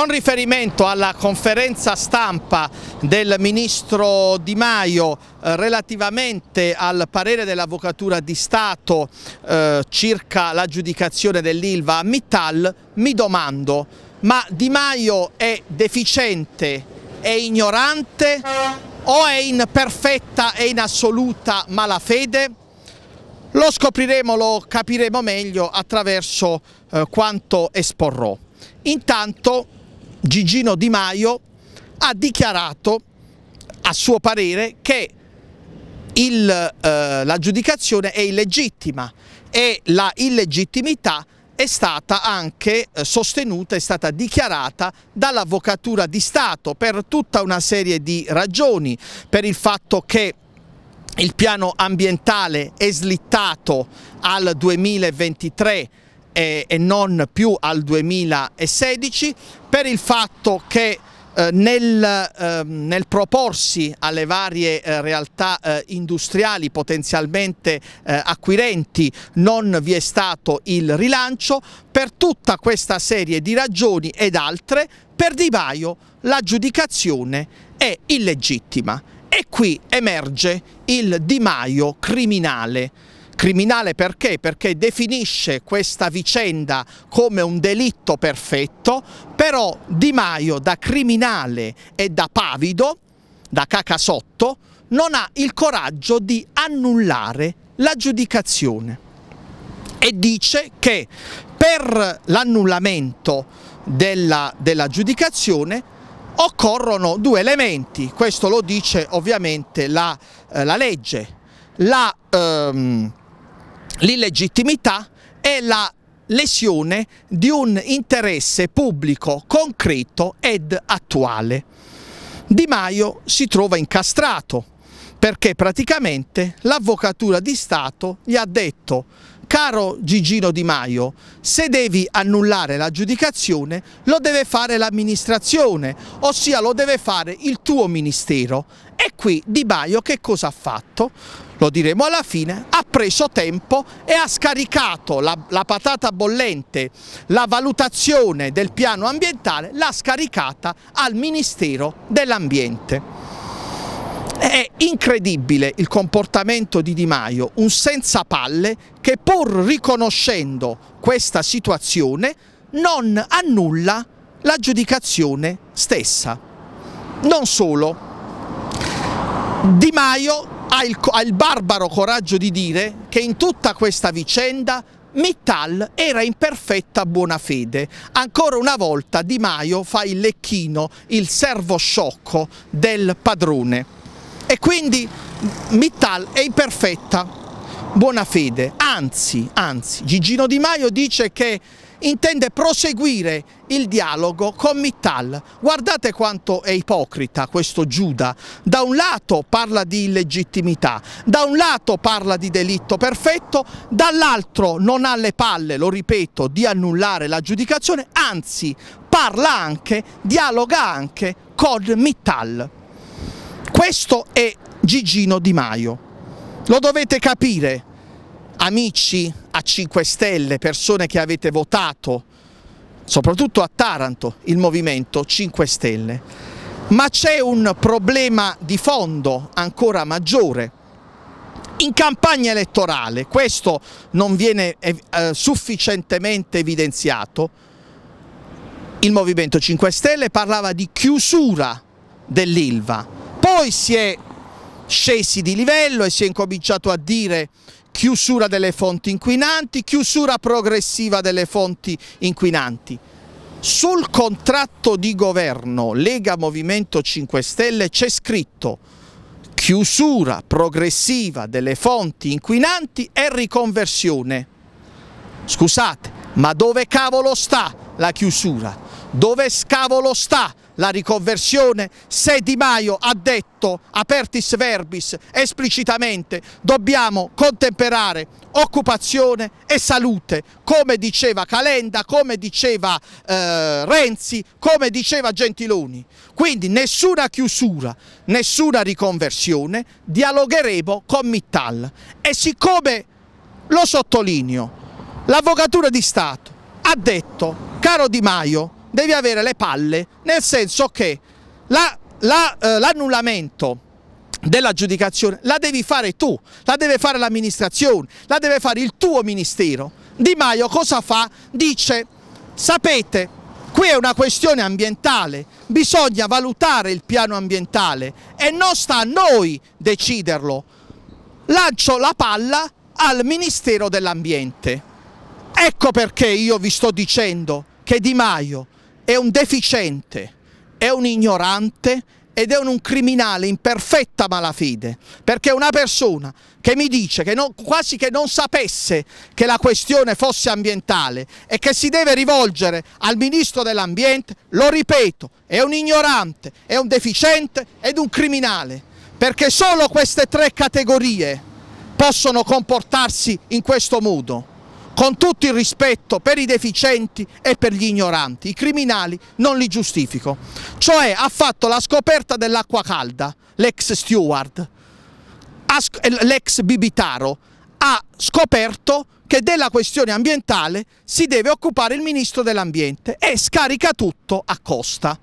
Con riferimento alla conferenza stampa del Ministro Di Maio eh, relativamente al parere dell'Avvocatura di Stato eh, circa l'aggiudicazione dell'ILVA a Mittal, mi domando, ma Di Maio è deficiente, è ignorante o è in perfetta e in assoluta malafede? Lo scopriremo, lo capiremo meglio attraverso eh, quanto esporrò. Intanto Gigino Di Maio ha dichiarato a suo parere che eh, l'aggiudicazione eh, è illegittima e la illegittimità è stata anche eh, sostenuta, è stata dichiarata dall'Avvocatura di Stato per tutta una serie di ragioni, per il fatto che il piano ambientale è slittato al 2023 e, e non più al 2016 per il fatto che eh, nel, eh, nel, proporsi alle varie eh, realtà eh, industriali potenzialmente eh, acquirenti non vi è stato il rilancio per tutta questa serie di ragioni ed altre per Di divaio l'aggiudicazione è illegittima e qui emerge il Di Maio criminale criminale perché? Perché definisce questa vicenda come un delitto perfetto, però Di Maio da criminale e da pavido, da cacasotto, non ha il coraggio di annullare la giudicazione e dice che per l'annullamento della giudicazione occorrono due elementi, questo lo dice ovviamente la, eh, la legge, la, ehm, l'illegittimità è la lesione di un interesse pubblico concreto ed attuale. Di Maio si trova incastrato perché praticamente l'avvocatura di Stato gli ha detto caro Gigino Di Maio, se devi annullare la giudicazione lo deve fare l'amministrazione, ossia lo deve fare il tuo ministero. E qui Di Maio che cosa ha fatto? lo diremo alla fine, ha preso tempo e ha scaricato la, la patata bollente, la valutazione del piano ambientale, l'ha scaricata al Ministero dell'Ambiente. È incredibile il comportamento di Di Maio, un senza palle che pur riconoscendo questa situazione non annulla l'aggiudicazione stessa. Non solo, Di Maio ha il, ha il barbaro coraggio di dire che in tutta questa vicenda Mittal era in perfetta buona fede. Ancora una volta Di Maio fa il lecchino, il servo sciocco del padrone. E quindi Mittal è in perfetta buona fede. Anzi, anzi, Gigino Di Maio dice che intende proseguire il dialogo con Mittal. Guardate quanto è ipocrita questo Giuda. Da un lato parla di illegittimità, da un lato parla di delitto perfetto, dall'altro non ha le palle, lo ripeto, di annullare la giudicazione, anzi parla anche, dialoga anche con Mittal. Questo è Gigino Di Maio. Lo dovete capire amici a 5 Stelle, persone che avete votato, soprattutto a Taranto, il Movimento 5 Stelle. Ma c'è un problema di fondo ancora maggiore. In campagna elettorale questo non viene eh, sufficientemente evidenziato. Il Movimento 5 Stelle parlava di chiusura dell'ILVA, poi si è scesi di livello e si è incominciato a dire chiusura delle fonti inquinanti, chiusura progressiva delle fonti inquinanti. Sul contratto di governo Lega Movimento 5 Stelle c'è scritto chiusura progressiva delle fonti inquinanti e riconversione. Scusate, ma dove cavolo sta la chiusura? Dove scavolo sta la chiusura? la riconversione, se Di Maio ha detto apertis verbis esplicitamente dobbiamo contemperare occupazione e salute, come diceva Calenda, come diceva eh, Renzi, come diceva Gentiloni. Quindi nessuna chiusura, nessuna riconversione, dialogheremo con Mittal. E siccome, lo sottolineo, l'Avvocatura di Stato ha detto, caro Di Maio, devi avere le palle, nel senso che l'annullamento la, eh, dell'aggiudicazione la devi fare tu, la deve fare l'amministrazione, la deve fare il tuo ministero. Di Maio cosa fa? Dice, sapete, qui è una questione ambientale, bisogna valutare il piano ambientale e non sta a noi deciderlo. Lancio la palla al Ministero dell'Ambiente. Ecco perché io vi sto dicendo che Di Maio è un deficiente, è un ignorante ed è un criminale in perfetta malafede, perché una persona che mi dice che non, quasi che non sapesse che la questione fosse ambientale e che si deve rivolgere al ministro dell'ambiente, lo ripeto, è un ignorante, è un deficiente ed un criminale, perché solo queste tre categorie possono comportarsi in questo modo con tutto il rispetto per i deficienti e per gli ignoranti, i criminali non li giustifico. Cioè ha fatto la scoperta dell'acqua calda, l'ex steward, eh, l'ex Bibitaro, ha scoperto che della questione ambientale si deve occupare il Ministro dell'Ambiente e scarica tutto a Costa.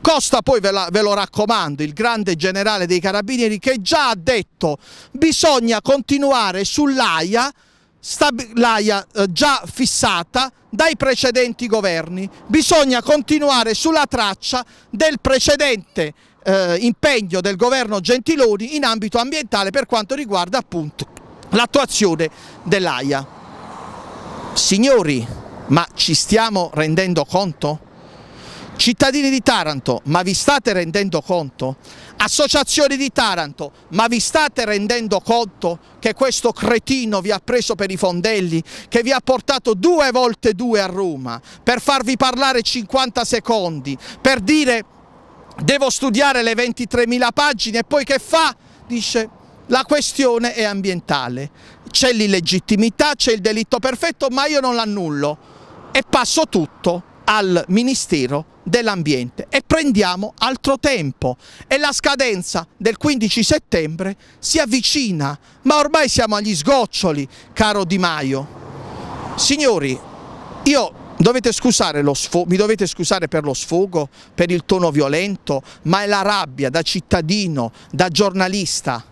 Costa poi ve, la, ve, lo raccomando, il grande generale dei carabinieri che già ha detto bisogna continuare sull'AIA l'AIA eh, già fissata dai precedenti governi. Bisogna continuare sulla traccia del precedente eh, impegno del governo Gentiloni in ambito ambientale per quanto riguarda appunto l'attuazione dell'AIA. Signori, ma ci stiamo rendendo conto? Cittadini di Taranto, ma vi state rendendo conto? Associazioni di Taranto, ma vi state rendendo conto che questo cretino vi ha preso per i fondelli, che vi ha portato due volte due a Roma per farvi parlare 50 secondi, per dire devo studiare le 23.000 pagine e poi che fa? Dice la questione è ambientale, c'è l'illegittimità, c'è il delitto perfetto, ma io non l'annullo e passo tutto al Ministero dell'Ambiente e prendiamo altro tempo e la scadenza del 15 settembre si avvicina, ma ormai siamo agli sgoccioli, caro Di Maio. Signori, io Dovete mi dovete scusare per lo sfogo, per il tono violento, ma è la rabbia da cittadino, da giornalista,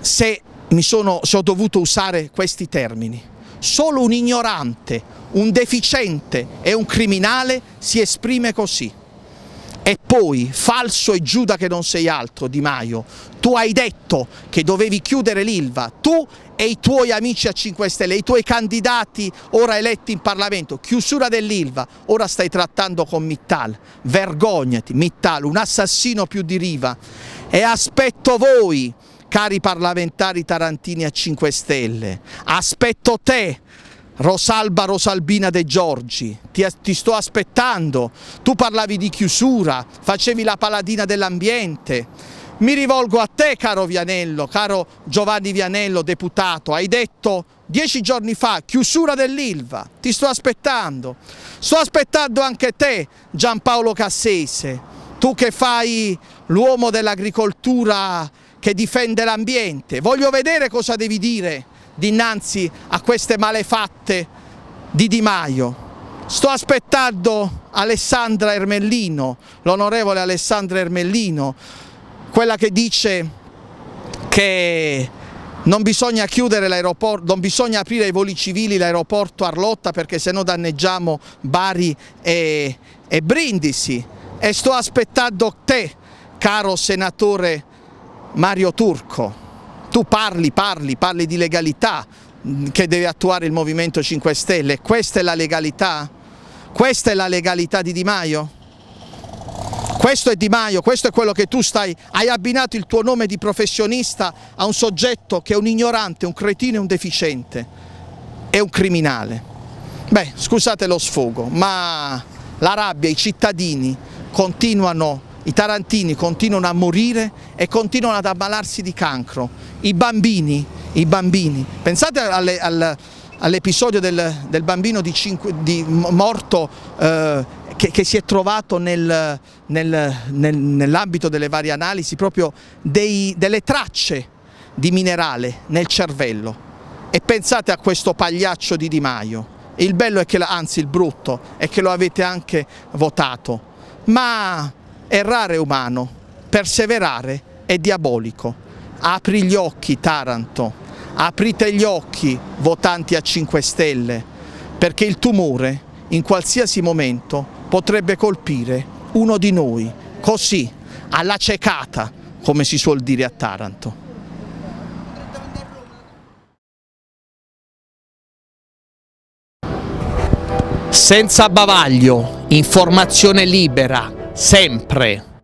se, sono, se ho dovuto usare questi termini. Solo un ignorante, un deficiente e un criminale si esprime così. E poi, falso e Giuda che non sei altro, Di Maio, tu hai detto che dovevi chiudere l'Ilva, tu e i tuoi amici a 5 Stelle, i tuoi candidati ora eletti in Parlamento, chiusura dell'Ilva, ora stai trattando con Mittal, vergognati Mittal, un assassino più di Riva e aspetto voi, cari parlamentari tarantini a 5 Stelle, aspetto te Rosalba Rosalbina De Giorgi, ti, ti, sto aspettando, tu parlavi di chiusura, facevi la paladina dell'ambiente, mi rivolgo a te caro Vianello, caro Giovanni Vianello deputato, hai detto dieci giorni fa chiusura dell'Ilva, ti sto aspettando, sto aspettando anche te Giampaolo Cassese, tu che fai l'uomo dell'agricoltura che difende l'ambiente, voglio vedere cosa devi dire dinanzi a queste malefatte di Di Maio. Sto aspettando Alessandra Ermellino, l'onorevole Alessandra Ermellino, quella che dice che non bisogna, chiudere non bisogna aprire ai voli civili l'aeroporto Arlotta perché se no danneggiamo Bari e, e Brindisi. E sto aspettando te, caro senatore Mario Turco tu parli, parli, parli di legalità mm, che deve attuare il Movimento 5 Stelle, questa è la legalità? Questa è la legalità di Di Maio? Questo è Di Maio, questo è quello che tu stai, hai abbinato il tuo nome di professionista a un soggetto che è un ignorante, un cretino e un deficiente, è un criminale. Beh, scusate lo sfogo, ma la rabbia, i cittadini continuano a i tarantini continuano a morire e continuano ad ammalarsi di cancro. I bambini, i bambini. Pensate alle, alle, all'episodio del, del, bambino di cinque, di morto eh, che, che, si è trovato nel, nel, nel, nell'ambito delle varie analisi proprio dei, delle tracce di minerale nel cervello. E pensate a questo pagliaccio di Di Maio. Il bello è che, anzi il brutto, è che lo avete anche votato. Ma Errare è umano, perseverare è diabolico. Apri gli occhi Taranto, aprite gli occhi votanti a 5 Stelle, perché il tumore in qualsiasi momento potrebbe colpire uno di noi, così, alla cecata, come si suol dire a Taranto. Senza bavaglio, informazione libera, sempre